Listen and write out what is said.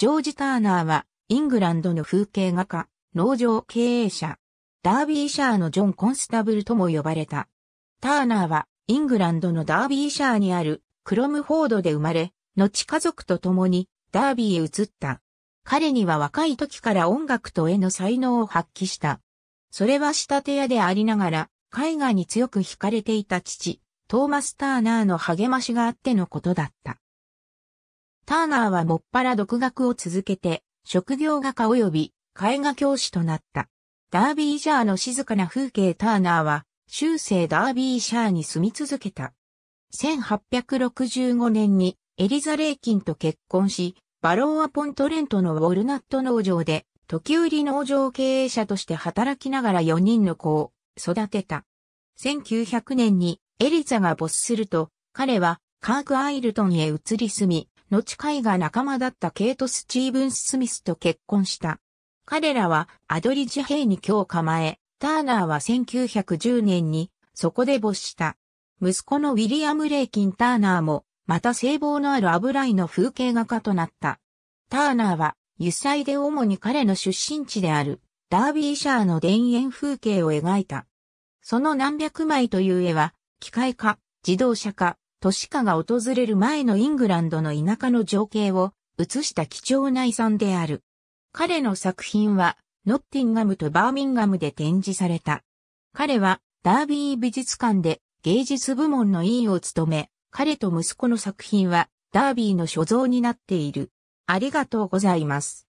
ジョージ・ターナーは、イングランドの風景画家、農場経営者、ダービーシャーのジョン・コンスタブルとも呼ばれた。ターナーは、イングランドのダービーシャーにある、クロムフォードで生まれ、後家族と共に、ダービーへ移った。彼には若い時から音楽と絵の才能を発揮した。それは仕立て屋でありながら、海外に強く惹かれていた父、トーマス・ターナーの励ましがあってのことだった。ターナーはもっぱら独学を続けて、職業画家及び絵画教師となった。ダービーシャーの静かな風景ターナーは、終生ダービーシャーに住み続けた。1865年にエリザ・レイキンと結婚し、バローア・ポントレントのウォルナット農場で、時売農場経営者として働きながら4人の子を育てた。1900年にエリザが没すると、彼はカーク・アイルトンへ移り住み、後絵が仲間だったケイト・スチーブンス・スミスと結婚した。彼らはアドリジ兵に今日構え、ターナーは1910年にそこで没した。息子のウィリアム・レイキン・ターナーも、また聖望のある油絵の風景画家となった。ターナーは、油彩で主に彼の出身地である、ダービーシャーの田園風景を描いた。その何百枚という絵は、機械化、自動車化、都市化が訪れる前のイングランドの田舎の情景を映した貴重な遺産である。彼の作品は、ノッティンガムとバーミンガムで展示された。彼は、ダービー美術館で芸術部門の委員を務め、彼と息子の作品は、ダービーの所蔵になっている。ありがとうございます。